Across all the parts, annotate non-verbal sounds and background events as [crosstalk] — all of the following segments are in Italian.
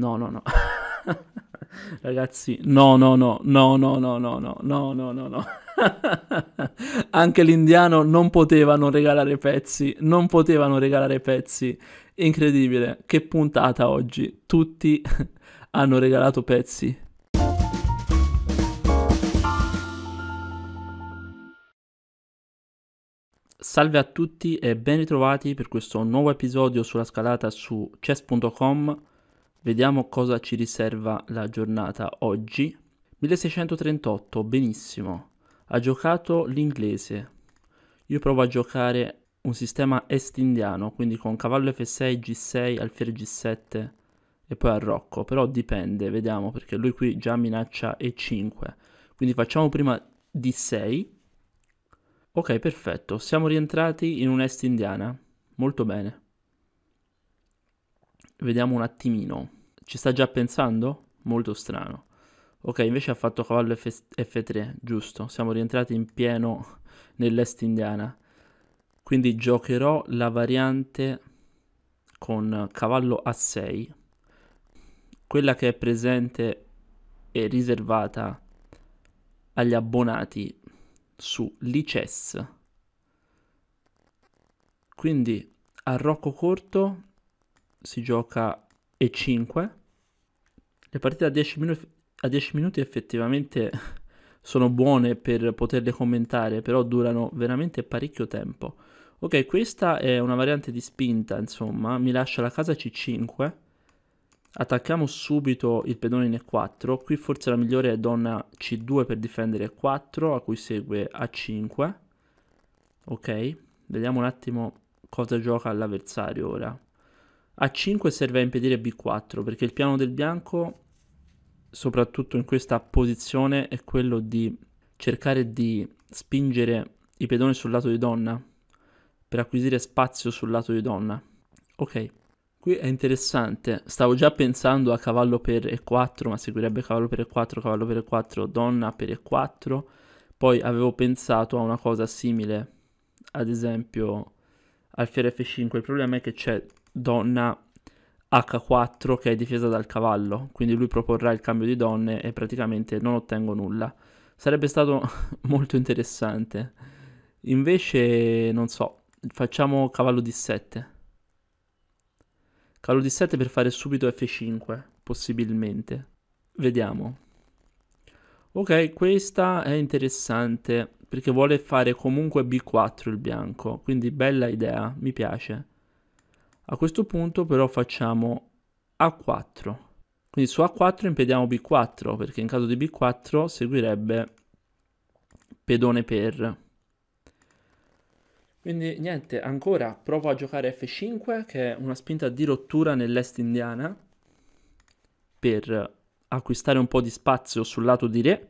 No, no, no. Ragazzi, no, no, no, no, no, no, no, no, no, no, no, no. Anche l'indiano non potevano regalare pezzi, non potevano regalare pezzi. Incredibile, che puntata oggi. Tutti hanno regalato pezzi. Salve a tutti e ben ritrovati per questo nuovo episodio sulla scalata su chess.com. Vediamo cosa ci riserva la giornata oggi. 1638, benissimo. Ha giocato l'inglese. Io provo a giocare un sistema est-indiano, quindi con cavallo F6, G6, alfiere G7 e poi a Rocco. Però dipende, vediamo, perché lui qui già minaccia E5. Quindi facciamo prima D6. Ok, perfetto. Siamo rientrati in un'est indiana. Molto bene. Vediamo un attimino. Ci sta già pensando? Molto strano. Ok, invece ha fatto cavallo F- 3 giusto. Siamo rientrati in pieno nell'est indiana. Quindi giocherò la variante con cavallo A6. Quella che è presente e riservata agli abbonati su Lices. Quindi arrocco Corto si gioca E5. Le partite a 10 minuti, a 10 minuti effettivamente [laughs] sono buone per poterle commentare, però durano veramente parecchio tempo. Ok, questa è una variante di spinta, insomma, mi lascia la casa C5. Attacchiamo subito il pedone in E4, qui forse la migliore è donna C2 per difendere E4, a cui segue A5. Ok, vediamo un attimo cosa gioca l'avversario ora. A5 serve a impedire B4 perché il piano del bianco, soprattutto in questa posizione, è quello di cercare di spingere i pedoni sul lato di donna per acquisire spazio sul lato di donna. Ok, qui è interessante. Stavo già pensando a cavallo per E4, ma seguirebbe cavallo per E4, cavallo per E4, donna per E4. Poi avevo pensato a una cosa simile, ad esempio, al fiere F5. Il problema è che c'è donna H4 che è difesa dal cavallo, quindi lui proporrà il cambio di donne e praticamente non ottengo nulla. Sarebbe stato [laughs] molto interessante. Invece, non so, facciamo cavallo D7. Cavallo D7 per fare subito F5, possibilmente. Vediamo. Ok, questa è interessante perché vuole fare comunque B4 il bianco, quindi bella idea, mi piace. A questo punto però facciamo A4. Quindi su A4 impediamo B4 perché in caso di B4 seguirebbe pedone per. Quindi niente, ancora provo a giocare F5 che è una spinta di rottura nell'est indiana per acquistare un po' di spazio sul lato di re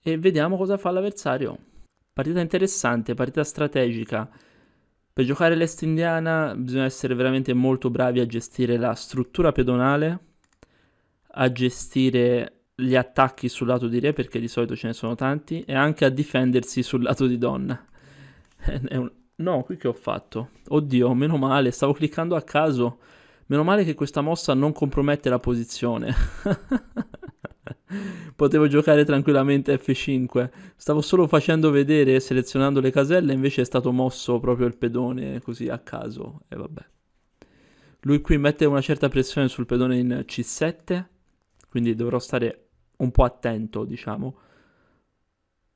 e vediamo cosa fa l'avversario. Partita interessante, partita strategica. Per giocare l'est indiana bisogna essere veramente molto bravi a gestire la struttura pedonale, a gestire gli attacchi sul lato di re perché di solito ce ne sono tanti e anche a difendersi sul lato di donna. [laughs] un... No, qui che ho fatto? Oddio, meno male, stavo cliccando a caso. Meno male che questa mossa non compromette la posizione. [laughs] Potevo giocare tranquillamente F5. Stavo solo facendo vedere e selezionando le caselle, invece è stato mosso proprio il pedone così a caso. E vabbè. Lui qui mette una certa pressione sul pedone in C7, quindi dovrò stare un po' attento, diciamo.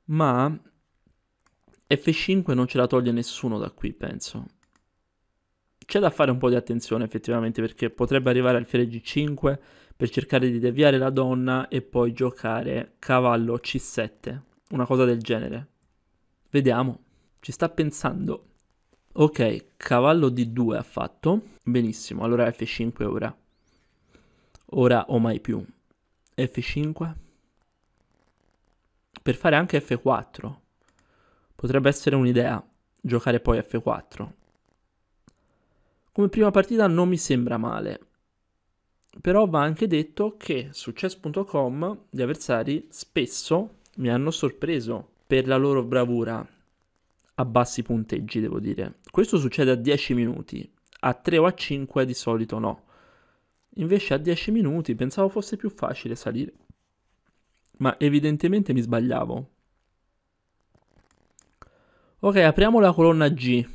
Ma F5 non ce la toglie nessuno da qui, penso. C'è da fare un po' di attenzione effettivamente perché potrebbe arrivare al fiere G5 per cercare di deviare la donna e poi giocare cavallo C7, una cosa del genere. Vediamo, ci sta pensando. Ok, cavallo D2 ha fatto, benissimo, allora F5 ora. Ora o mai più. F5. Per fare anche F4. Potrebbe essere un'idea, giocare poi F4. Come prima partita non mi sembra male però va anche detto che su chess.com gli avversari spesso mi hanno sorpreso per la loro bravura a bassi punteggi, devo dire. Questo succede a 10 minuti, a 3 o a 5 di solito no. Invece a 10 minuti pensavo fosse più facile salire, ma evidentemente mi sbagliavo. Ok, apriamo la colonna G.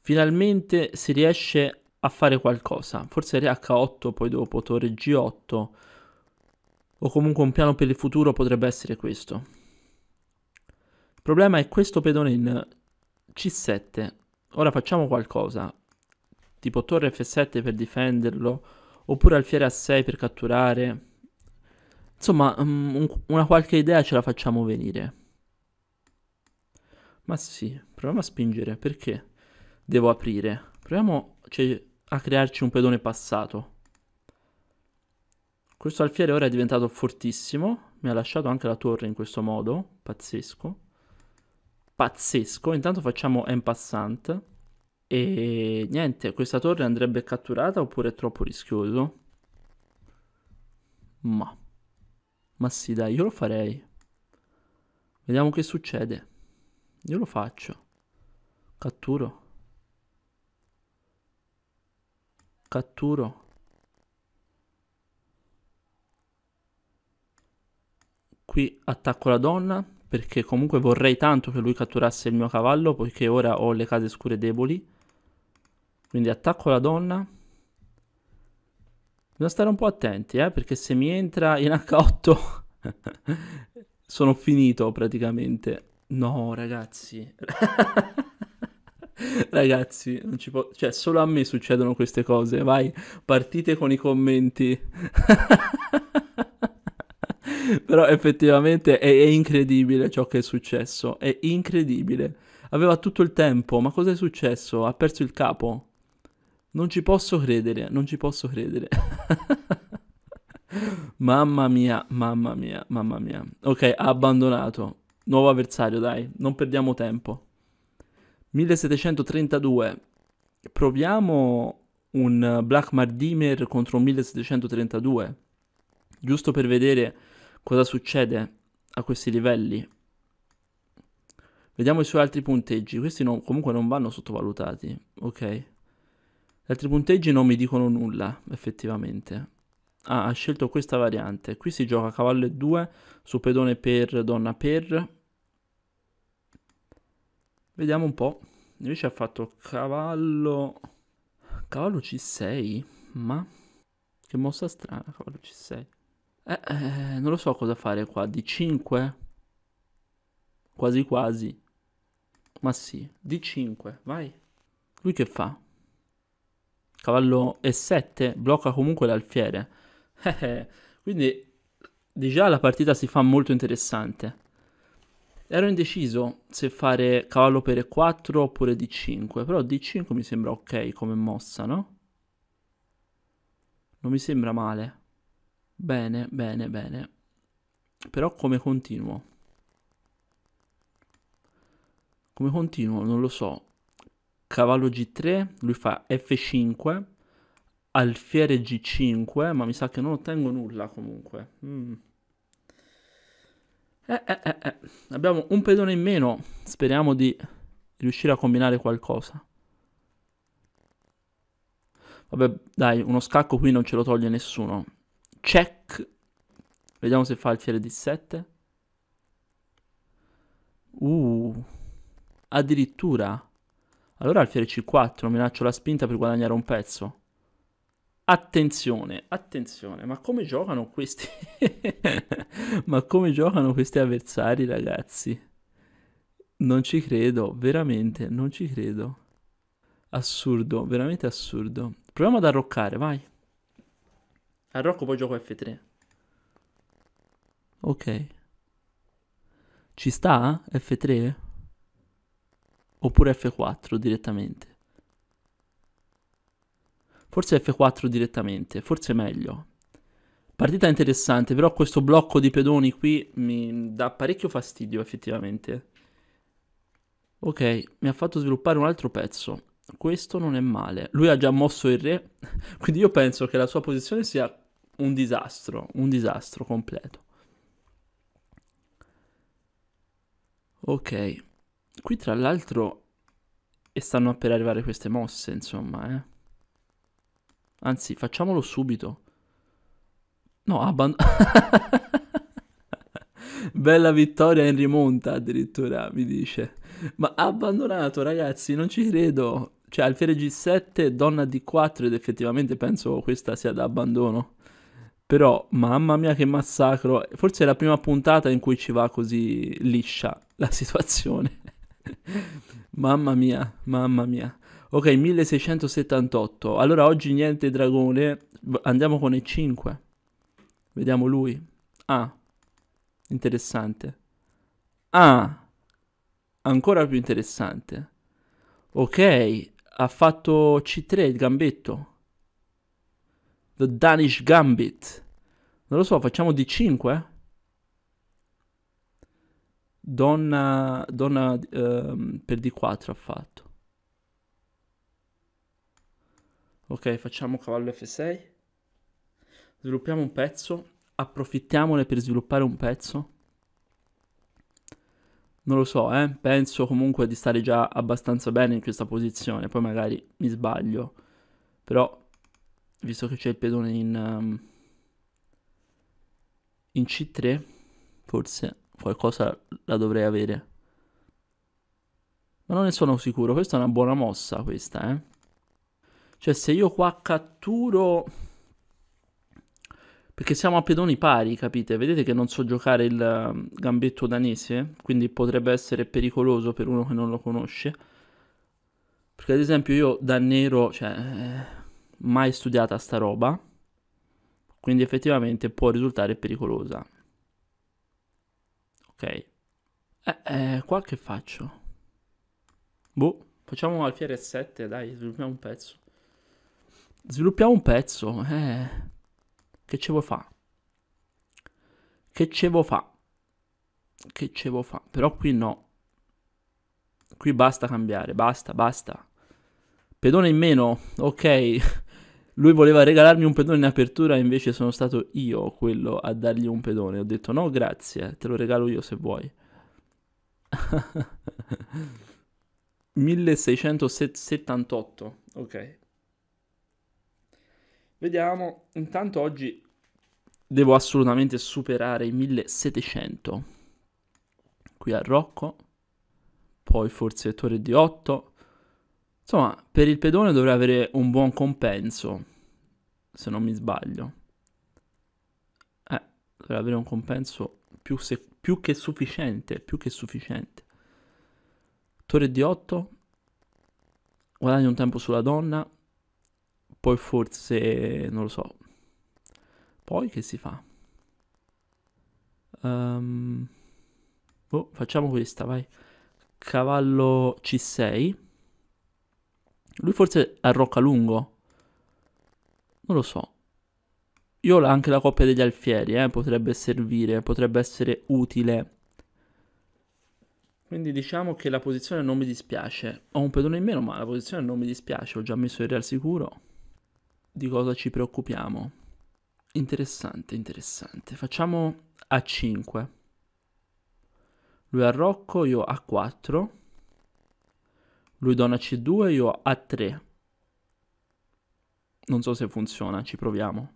Finalmente si riesce a fare qualcosa, forse re h 8 poi dopo torre G8, o comunque un piano per il futuro potrebbe essere questo. Il problema è questo pedone in C7, ora facciamo qualcosa, tipo torre F7 per difenderlo, oppure alfiere A6 per catturare, insomma mm, una qualche idea ce la facciamo venire. Ma sì, proviamo a spingere, perché devo aprire? Proviamo cioè, a crearci un pedone passato. Questo alfiere ora è diventato fortissimo. Mi ha lasciato anche la torre in questo modo. Pazzesco. Pazzesco. Intanto facciamo en passant. E niente, questa torre andrebbe catturata oppure è troppo rischioso? Ma. Ma sì, dai, io lo farei. Vediamo che succede. Io lo faccio. Catturo. catturo qui attacco la donna perché comunque vorrei tanto che lui catturasse il mio cavallo poiché ora ho le case scure deboli quindi attacco la donna bisogna stare un po' attenti eh, perché se mi entra in H8 [laughs] sono finito praticamente no ragazzi [laughs] Ragazzi, non ci può... Po- cioè, solo a me succedono queste cose. Vai, partite con i commenti. [laughs] Però effettivamente è, è, incredibile ciò che è successo. È incredibile. Aveva tutto il tempo, ma cosa è successo? Ha perso il capo. Non ci posso credere, non ci posso credere. [laughs] mamma mia, mamma mia, mamma mia. Ok, ha abbandonato. Nuovo avversario, dai, non perdiamo tempo. 1732. Proviamo un Black Mardimer contro 1732, giusto per vedere cosa succede a questi livelli. Vediamo i suoi altri punteggi, questi non, comunque non vanno sottovalutati, ok? Gli altri punteggi non mi dicono nulla, effettivamente. Ah, ha scelto questa variante, qui si gioca cavallo e 2 su pedone per, donna per, Vediamo un po'. Invece ha fatto cavallo... Cavallo C6? Ma... Che mossa strana, cavallo C6. Eh, eh, non lo so cosa fare qua. D5? Quasi quasi. Ma sì, D5, vai. Lui che fa? Cavallo E7 blocca comunque l'alfiere. [laughs] Eh, eh, quindi di già la partita si fa molto interessante. Ero indeciso se fare cavallo per E4 oppure D5, però D5 mi sembra ok come mossa, no? Non mi sembra male. Bene, bene, bene. Però come continuo? Come continuo? Non lo so. Cavallo G3, lui fa F5, alfiere G5, ma mi sa che non ottengo nulla comunque. Mm. Eh, eh, eh, eh, Abbiamo un pedone in meno. Speriamo di riuscire a combinare qualcosa. Vabbè, dai, uno scacco qui non ce lo toglie nessuno. Check. Vediamo se fa alfiere d 7. Uh, addirittura. Allora alfiere C4, minaccio la spinta per guadagnare un pezzo. Attenzione, attenzione, ma come giocano questi? [laughs] ma come giocano questi avversari, ragazzi? Non ci credo, veramente, non ci credo. Assurdo, veramente assurdo. Proviamo ad arroccare, vai. Arrocco poi gioco F3. Ok. Ci sta eh, F3? Oppure F4 direttamente? Forse F4 direttamente, forse meglio. Partita interessante, però questo blocco di pedoni qui mi dà parecchio fastidio effettivamente. Ok, mi ha fatto sviluppare un altro pezzo. Questo non è male. Lui ha già mosso il re, [laughs] quindi io penso che la sua posizione sia un disastro, un disastro completo. Ok, qui tra l'altro e stanno per arrivare queste mosse, insomma, eh. Anzi, facciamolo subito. No, abbandono. [laughs] Bella vittoria in rimonta addirittura, mi dice. Ma abbandonato, ragazzi, non ci credo. Cioè, alfiere G7, donna D4 ed effettivamente penso questa sia da abbandono. Però, mamma mia che massacro. Forse è la prima puntata in cui ci va così liscia la [laughs] situazione. mamma mia, mamma mia. Ok, 1678. Allora oggi niente dragone. Andiamo con E5. Vediamo lui. Ah, interessante. Ah, ancora più interessante. Ok, ha fatto C3 il gambetto. The Danish Gambit. Non lo so, facciamo D5? Donna, donna uh, per D4 ha fatto. Ok, facciamo cavallo F6. Sviluppiamo un pezzo. Approfittiamone per sviluppare un pezzo. Non lo so, eh. Penso comunque di stare già abbastanza bene in questa posizione. Poi magari mi sbaglio. Però, visto che c'è il pedone in... Um, in C3, forse qualcosa la dovrei avere. Ma non ne sono sicuro. Questa è una buona mossa, questa, eh. Cioè se io qua catturo... Perché siamo a pedoni pari, capite? Vedete che non so giocare il um, gambetto danese, quindi potrebbe essere pericoloso per uno che non lo conosce. Perché ad esempio io da nero, cioè, eh, mai studiata sta roba, quindi effettivamente può risultare pericolosa. Ok. Eh, eh, qua che faccio? Boh, facciamo alfiere 7, dai, sviluppiamo un pezzo. Sviluppiamo un pezzo, eh. Che ce vuoi fa? Che ce vuoi fa? Che ce vuoi fa? Però qui no. Qui basta cambiare, basta, basta. Pedone in meno, ok. [laughs] Lui voleva regalarmi un pedone in apertura, invece sono stato io quello a dargli un pedone. Ho detto no, grazie, te lo regalo io se vuoi. 1678, [laughs] ok. Vediamo, intanto oggi devo assolutamente superare i 1700. Qui a Rocco, poi forse Torre di 8. Insomma, per il pedone dovrei avere un buon compenso, se non mi sbaglio. Eh, dovrei avere un compenso più, se, più che sufficiente, più che sufficiente. Torre di 8, guadagno un tempo sulla donna, poi forse, non lo so. Poi che si fa? Um, oh, facciamo questa, vai. Cavallo C6. Lui forse arrocca lungo. Non lo so. Io ho anche la coppia degli alfieri, eh, potrebbe servire, potrebbe essere utile. Quindi diciamo che la posizione non mi dispiace. Ho un pedone in meno, ma la posizione non mi dispiace. Ho già messo il re al sicuro di cosa ci preoccupiamo. Interessante, interessante. Facciamo A5. Lui a Rocco, io A4. Lui dona C2, io A3. Non so se funziona, ci proviamo.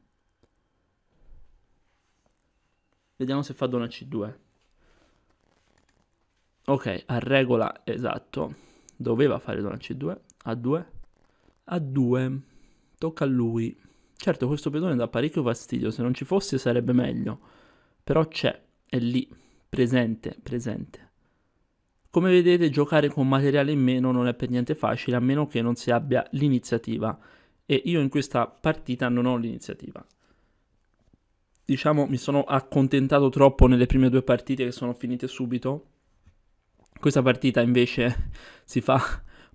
Vediamo se fa dona C2. Ok, a regola esatto. Doveva fare dona C2. A2. A2. Tocca a lui. Certo, questo pedone dà parecchio fastidio, se non ci fosse sarebbe meglio. Però c'è, è lì, presente, presente. Come vedete, giocare con materiale in meno non è per niente facile, a meno che non si abbia l'iniziativa. E io in questa partita non ho l'iniziativa. Diciamo, mi sono accontentato troppo nelle prime due partite che sono finite subito. Questa partita invece [laughs] si fa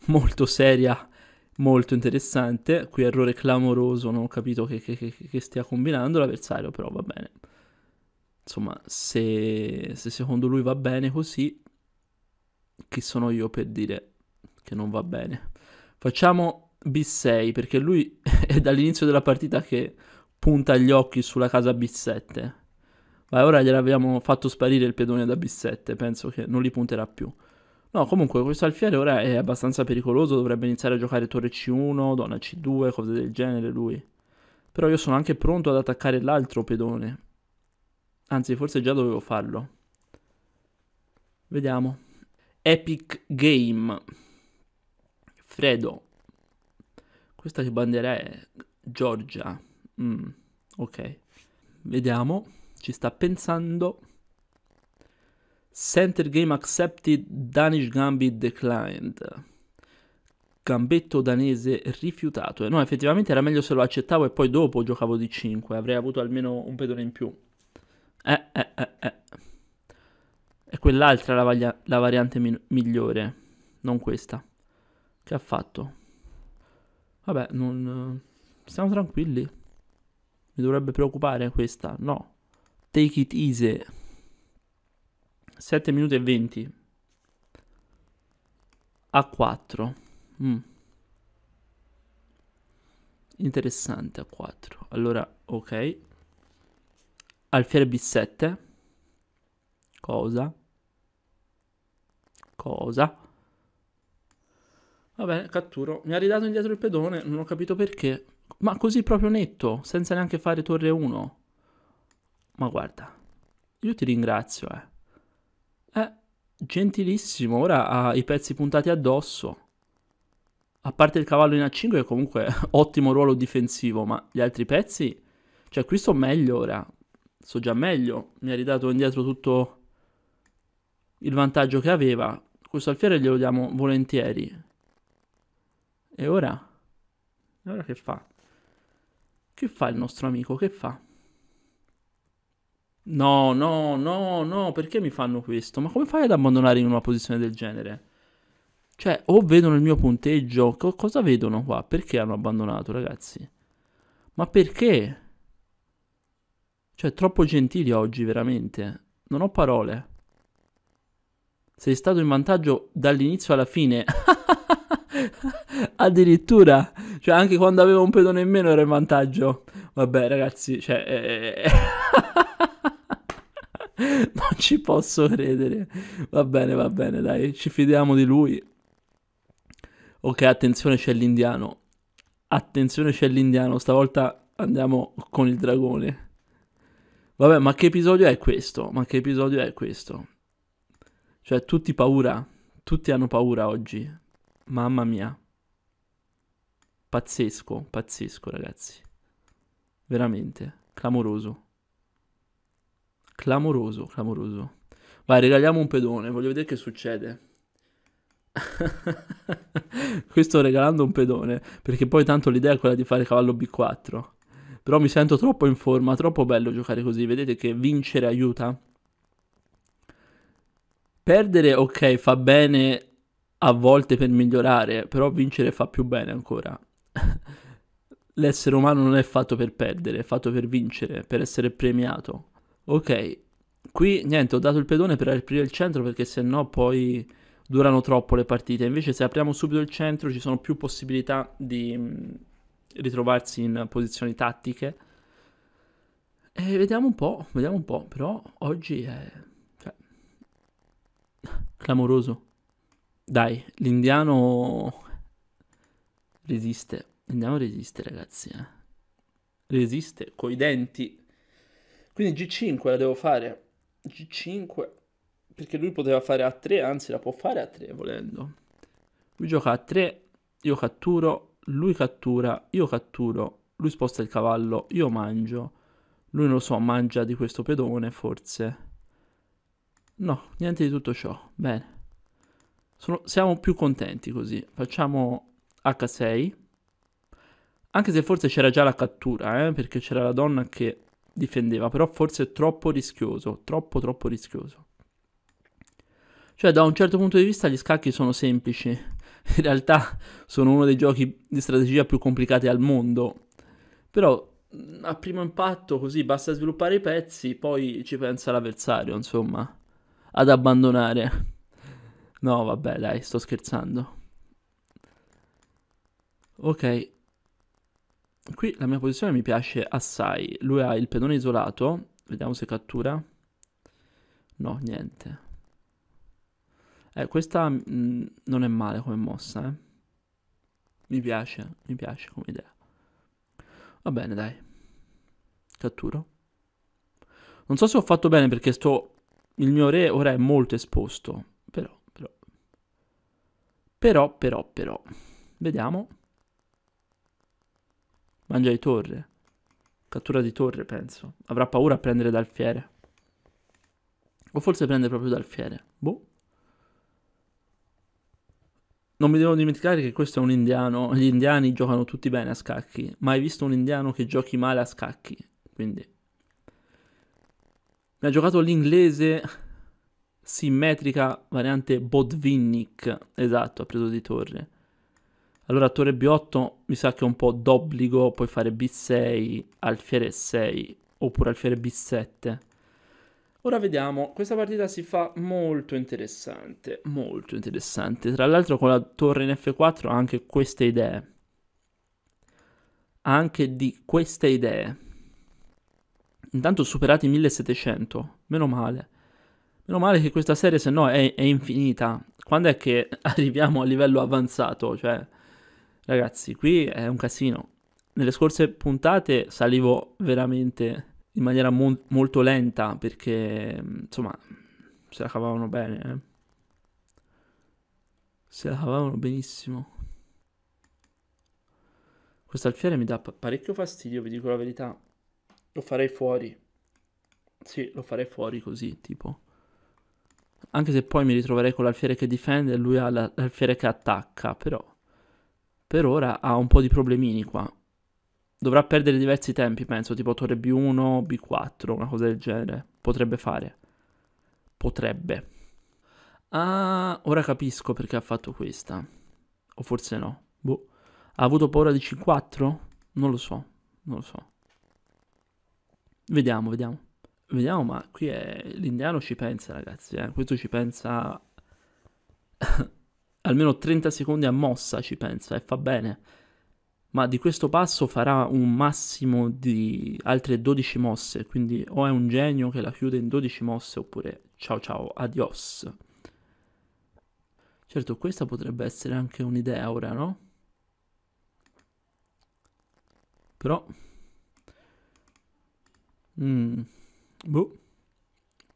molto seria molto interessante. Qui errore clamoroso, non ho capito che, che, che, che stia combinando l'avversario, però va bene. Insomma, se, se secondo lui va bene così, chi sono io per dire che non va bene? Facciamo B6 perché lui [laughs] è dall'inizio della partita che punta gli occhi sulla casa B7. Ma ora gliel'abbiamo fatto sparire il pedone da B7, penso che non li punterà più. No, comunque questo alfiere ora è abbastanza pericoloso, dovrebbe iniziare a giocare torre C1, donna C2, cose del genere lui. Però io sono anche pronto ad attaccare l'altro pedone. Anzi, forse già dovevo farlo. Vediamo. Epic Game. Fredo. Questa che bandiera è? Giorgia. Mm, ok. Vediamo. Ci sta pensando. Center game accepted Danish Gambit declined. Gambetto danese rifiutato. E no, effettivamente era meglio se lo accettavo e poi dopo giocavo di 5. Avrei avuto almeno un pedone in più. Eh, eh, eh, eh. E quell'altra la, la variante mi- migliore. Non questa. Che ha fatto? Vabbè, non... Stiamo tranquilli. Mi dovrebbe preoccupare questa. No. Take it easy. 7 minuti e 20 a 4. Mm. Interessante a 4. Allora, ok. Alfiere B7. Cosa? Cosa? Vabbè, catturo. Mi ha ridato indietro il pedone, non ho capito perché. Ma così proprio netto, senza neanche fare torre 1. Ma guarda, io ti ringrazio, eh. Gentilissimo, ora ha i pezzi puntati addosso. A parte il cavallo in A5 che comunque [laughs] ottimo ruolo difensivo, ma gli altri pezzi... Cioè qui sto meglio ora, sto già meglio, mi ha ridato indietro tutto il vantaggio che aveva. Questo alfiere glielo diamo volentieri. E ora? E ora che fa? Che fa il nostro amico? Che fa? No, no, no, no, perché mi fanno questo? Ma come fai ad abbandonare in una posizione del genere? Cioè, o vedono il mio punteggio, co cosa vedono qua? Perché hanno abbandonato, ragazzi? Ma perché? Cioè, troppo gentili oggi, veramente. Non ho parole. Sei stato in vantaggio dall'inizio alla fine. [laughs] Addirittura, cioè anche quando avevo un pedone in meno ero in vantaggio. Vabbè, ragazzi, cioè... Eh... eh, eh. [laughs] [laughs] non ci posso credere. Va bene, va bene, dai, ci fidiamo di lui. Ok, attenzione c'è l'indiano. Attenzione c'è l'indiano, stavolta andiamo con il dragone. Vabbè, ma che episodio è questo? Ma che episodio è questo? Cioè, tutti paura. Tutti hanno paura oggi. Mamma mia. Pazzesco, pazzesco, ragazzi. Veramente, clamoroso. Clamoroso, clamoroso. Vai, regaliamo un pedone, voglio vedere che succede. [laughs] Qui sto regalando un pedone, perché poi tanto l'idea è quella di fare cavallo B4. Però mi sento troppo in forma, troppo bello giocare così. Vedete che vincere aiuta. Perdere, ok, fa bene a volte per migliorare, però vincere fa più bene ancora. [laughs] L'essere umano non è fatto per perdere, è fatto per vincere, per essere premiato. Ok, qui niente, ho dato il pedone per aprire il centro perché sennò poi durano troppo le partite. Invece se apriamo subito il centro ci sono più possibilità di mm, ritrovarsi in posizioni tattiche. E vediamo un po', vediamo un po', però oggi è cioè, clamoroso. Dai, l'indiano resiste, Andiamo a resiste ragazzi, eh. resiste coi denti. Quindi G5 la devo fare. G5 perché lui poteva fare A3, anzi la può fare A3 volendo. Lui gioca A3, io catturo, lui cattura, io catturo, lui sposta il cavallo, io mangio. Lui non lo so, mangia di questo pedone forse. No, niente di tutto ciò. Bene. Sono, siamo più contenti così. Facciamo H6. Anche se forse c'era già la cattura, eh, perché c'era la donna che difendeva, però forse è troppo rischioso, troppo troppo rischioso. Cioè da un certo punto di vista gli scacchi sono semplici, [laughs] in realtà sono uno dei giochi di strategia più complicati al mondo, però a primo impatto così basta sviluppare i pezzi, poi ci pensa l'avversario, insomma, ad abbandonare. No, vabbè, dai, sto scherzando. Ok, Qui la mia posizione mi piace assai. Lui ha il pedone isolato. Vediamo se cattura. No, niente. Eh, questa mh, mm, non è male come mossa, eh. Mi piace, mi piace come idea. Va bene, dai. Catturo. Non so se ho fatto bene perché sto... Il mio re ora è molto esposto. Però, però... Però, però, però. Vediamo. Mangia di torre. Cattura di torre, penso. Avrà paura a prendere dal fiere. O forse prende proprio dal fiere. Boh. Non mi devo dimenticare che questo è un indiano. Gli indiani giocano tutti bene a scacchi. Mai visto un indiano che giochi male a scacchi. Quindi. Mi ha giocato l'inglese simmetrica variante Bodvinnik. Esatto, ha preso di torre. Allora torre b8 mi sa che è un po' d'obbligo, puoi fare b6, alfiere 6 oppure alfiere b7. Ora vediamo, questa partita si fa molto interessante, molto interessante. Tra l'altro con la torre in f4 ha anche queste idee. Ha Anche di queste idee. Intanto superati 1700, meno male. Meno male che questa serie se no è, è infinita. Quando è che [laughs] arriviamo a livello avanzato? Cioè Ragazzi, qui è un casino. Nelle scorse puntate salivo veramente in maniera mo- molto lenta perché, insomma, se la cavavano bene. Eh. Se la cavavano benissimo. Questo alfiere mi dà parecchio fastidio, vi dico la verità. Lo farei fuori. Sì, lo farei fuori così, tipo. Anche se poi mi ritroverei con l'alfiere che difende e lui ha l'alfiere che attacca, però per ora ha un po' di problemini qua. Dovrà perdere diversi tempi, penso, tipo torre B1, B4, una cosa del genere. Potrebbe fare. Potrebbe. Ah, ora capisco perché ha fatto questa. O forse no. Boh. Ha avuto paura di C4? Non lo so, non lo so. Vediamo, vediamo. Vediamo, ma qui è... l'indiano ci pensa, ragazzi, eh. Questo ci pensa... [laughs] almeno 30 secondi a mossa ci pensa e fa bene. Ma di questo passo farà un massimo di altre 12 mosse, quindi o è un genio che la chiude in 12 mosse oppure ciao ciao, adios. Certo, questa potrebbe essere anche un'idea ora, no? Però... Mm. Boh.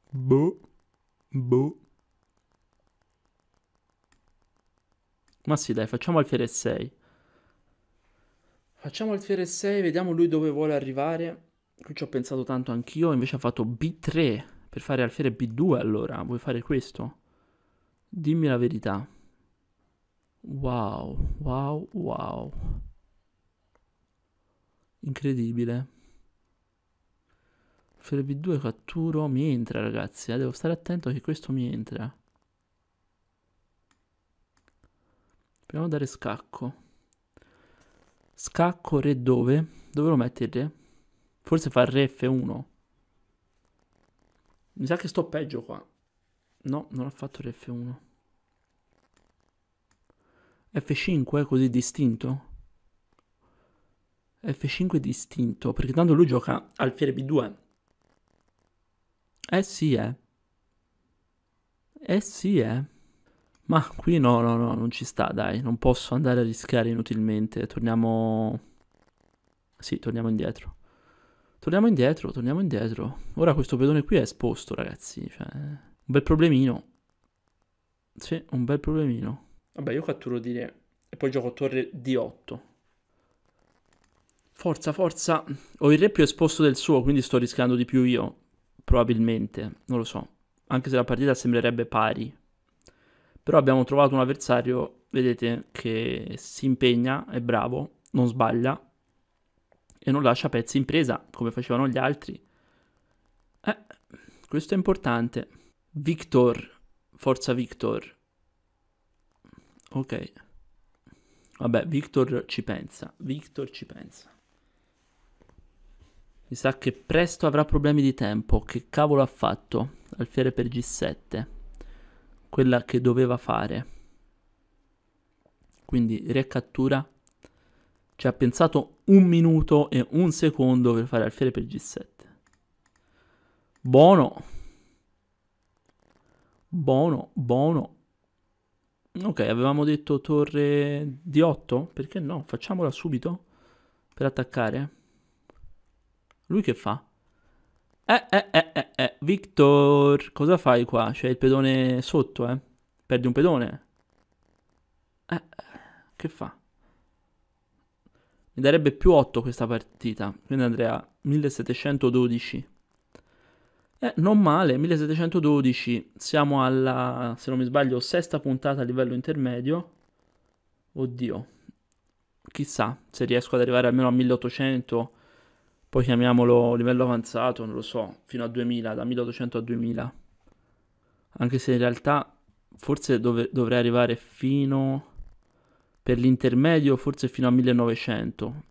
Boh. Boh. Ma sì, dai, facciamo alfiere 6. Facciamo alfiere 6, vediamo lui dove vuole arrivare. Qui ci ho pensato tanto anch'io, invece ha fatto B3 per fare alfiere B2 allora. Vuoi fare questo? Dimmi la verità. Wow, wow, wow. Incredibile. Alfiere B2 catturo, mi entra ragazzi, eh? devo stare attento che questo mi entra. Proviamo a dare scacco. Scacco re dove? Dove lo mette il re? Forse fa re F1. Mi sa che sto peggio qua. No, non ha fatto re F1. F5 è così distinto? F5 distinto, perché tanto lui gioca alfiere B2. Eh sì, eh. Eh sì, eh. Ma qui no, no, no, non ci sta, dai, non posso andare a rischiare inutilmente. Torniamo... Sì, torniamo indietro. Torniamo indietro, torniamo indietro. Ora questo pedone qui è esposto, ragazzi. Cioè, un bel problemino. Sì, un bel problemino. Vabbè, io catturo di re e poi gioco torre D8. Forza, forza. Ho il re più esposto del suo, quindi sto rischiando di più io. Probabilmente, non lo so. Anche se la partita sembrerebbe pari. Però abbiamo trovato un avversario, vedete, che si impegna, è bravo, non sbaglia e non lascia pezzi in presa come facevano gli altri. Eh, questo è importante. Victor, forza Victor. Ok. Vabbè, Victor ci pensa, Victor ci pensa. Mi sa che presto avrà problemi di tempo. Che cavolo ha fatto? Alfiere per G7 quella che doveva fare. Quindi recattura. Ci ha pensato un minuto e un secondo per fare alfiere per G7. Buono. Buono, buono. Ok, avevamo detto torre di 8? Perché no? Facciamola subito per attaccare. Lui che fa? Eh, eh, eh, eh, eh. Victor, cosa fai qua? C'è il pedone sotto, eh? Perdi un pedone? Eh, eh che fa? Mi darebbe più 8 questa partita, quindi andrei a 1712. Eh, non male, 1712, siamo alla, se non mi sbaglio, sesta puntata a livello intermedio. Oddio, chissà se riesco ad arrivare almeno a 1800 poi chiamiamolo livello avanzato, non lo so, fino a 2000, da 1800 a 2000. Anche se in realtà forse dov- dovrei arrivare fino per l'intermedio forse fino a 1900.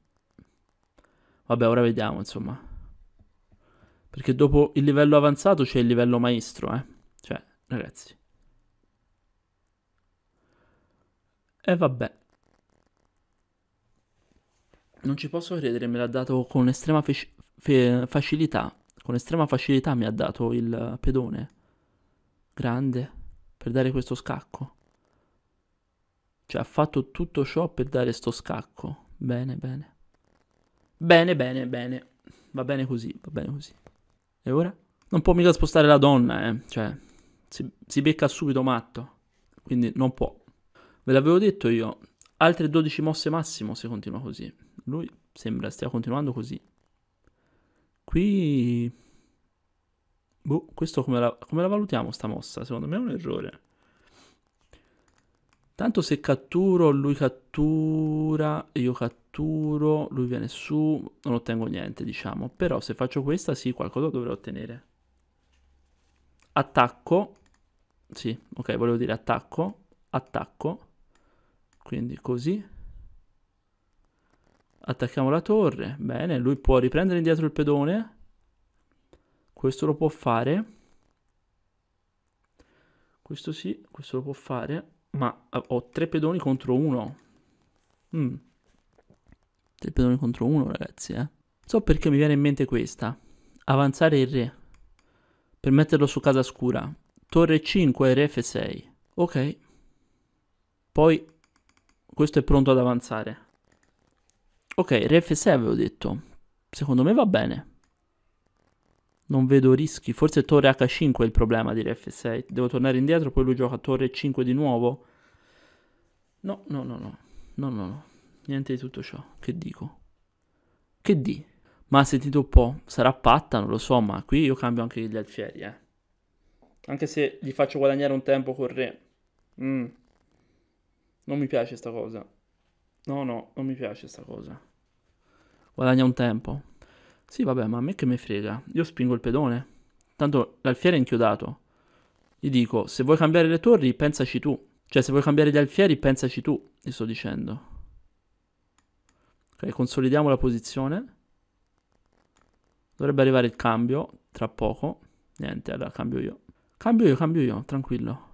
Vabbè, ora vediamo, insomma. Perché dopo il livello avanzato c'è il livello maestro, eh. Cioè, ragazzi. E vabbè non ci posso credere, me l'ha dato con estrema fe- fe- facilità. Con estrema facilità mi ha dato il pedone. Grande. Per dare questo scacco. Cioè ha fatto tutto ciò per dare sto scacco. Bene, bene. Bene, bene, bene. Va bene così, va bene così. E ora? Non può mica spostare la donna, eh. Cioè, si, si becca subito matto. Quindi non può. Ve l'avevo detto io. Altre 12 mosse massimo se continua così lui sembra stia continuando così. Qui... Boh, questo come la, come la valutiamo sta mossa? Secondo me è un errore. Tanto se catturo, lui cattura, io catturo, lui viene su, non ottengo niente, diciamo. Però se faccio questa, sì, qualcosa dovrei ottenere. Attacco. Sì, ok, volevo dire attacco. Attacco. Quindi così attacchiamo la torre, bene, lui può riprendere indietro il pedone, questo lo può fare, questo sì, questo lo può fare, ma eh, ho tre pedoni contro uno. Mm. Tre pedoni contro uno, ragazzi, eh. So perché mi viene in mente questa. Avanzare il re. Per metterlo su casa scura. Torre 5 e re F6. Ok. Poi questo è pronto ad avanzare. Ok, re f6 avevo detto. Secondo me va bene. Non vedo rischi. Forse torre h5 è il problema di re f6. Devo tornare indietro, poi lui gioca torre 5 di nuovo. No, no, no, no. No, no, no. Niente di tutto ciò. Che dico? Che di? Ma sentito un po', sarà patta, non lo so, ma qui io cambio anche gli alfieri, eh. Anche se gli faccio guadagnare un tempo col re. Mm. Non mi piace sta cosa. No, no, non mi piace sta cosa. Guadagna un tempo. Sì, vabbè, ma a me che mi frega. Io spingo il pedone. Tanto l'alfiere è inchiodato. Gli dico, se vuoi cambiare le torri, pensaci tu. Cioè, se vuoi cambiare gli alfieri, pensaci tu, gli sto dicendo. Ok, consolidiamo la posizione. Dovrebbe arrivare il cambio tra poco. Niente, allora cambio io. Cambio io, cambio io, tranquillo.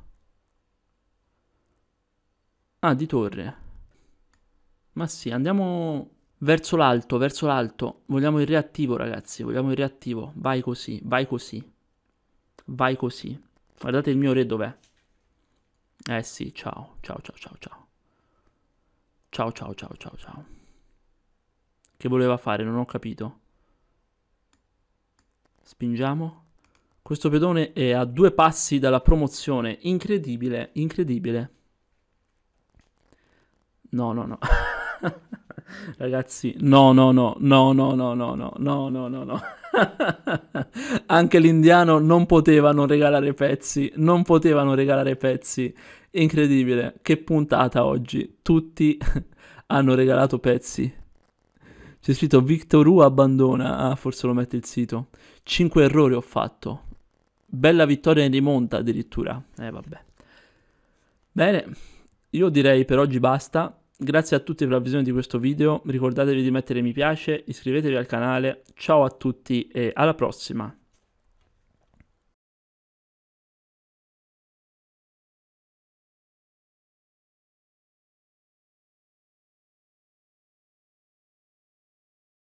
Ah, di torre. Ma sì, andiamo Verso l'alto, verso l'alto. Vogliamo il reattivo, ragazzi. Vogliamo il reattivo. Vai così, vai così. Vai così. Guardate il mio re dov'è. Eh sì, ciao, ciao, ciao, ciao, ciao. Ciao, ciao, ciao, ciao, ciao. Che voleva fare? Non ho capito. Spingiamo. Questo pedone è a due passi dalla promozione. Incredibile, incredibile. No, no, no. [laughs] Ragazzi, no, no, no, no, no, no, no, no, no, no, no, no. Anche l'indiano non potevano regalare pezzi, non potevano regalare pezzi. Incredibile, che puntata oggi. Tutti hanno regalato pezzi. C'è scritto Victorù abbandona, ah, forse lo mette il sito. 5 errori ho fatto. Bella vittoria in rimonta addirittura. Eh vabbè. Bene, io direi per oggi basta. Grazie a tutti per la visione di questo video, ricordatevi di mettere mi piace, iscrivetevi al canale, ciao a tutti e alla prossima!